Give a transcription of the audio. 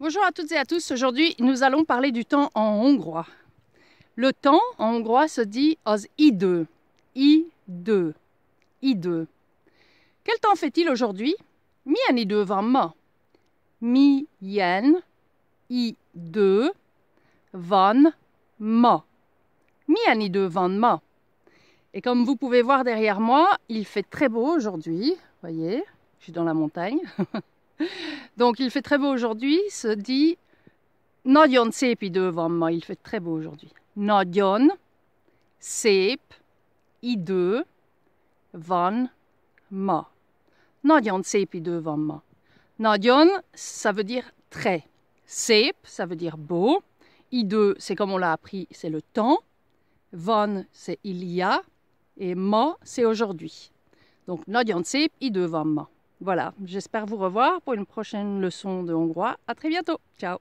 Bonjour à toutes et à tous. Aujourd'hui, nous allons parler du temps en hongrois. Le temps en hongrois se dit az idő. i Idő. Quel temps fait-il aujourd'hui i d'eux van ma. i d'eux van ma. i 2 van ma. Et comme vous pouvez voir derrière moi, il fait très beau aujourd'hui. Voyez, je suis dans la montagne. Donc il fait très beau aujourd'hui, se dit Nadion sepi devant moi, il fait très beau aujourd'hui. Nadion sep i2 van ma. Nadion devant moi. Nadion, ça veut dire très. Sep, ça veut dire beau. I2, c'est comme on l'a appris, c'est le temps. Van, c'est il y a. Et ma, c'est aujourd'hui. Donc, Nadion sep i2 van ma. Voilà, j'espère vous revoir pour une prochaine leçon de hongrois. À très bientôt. Ciao.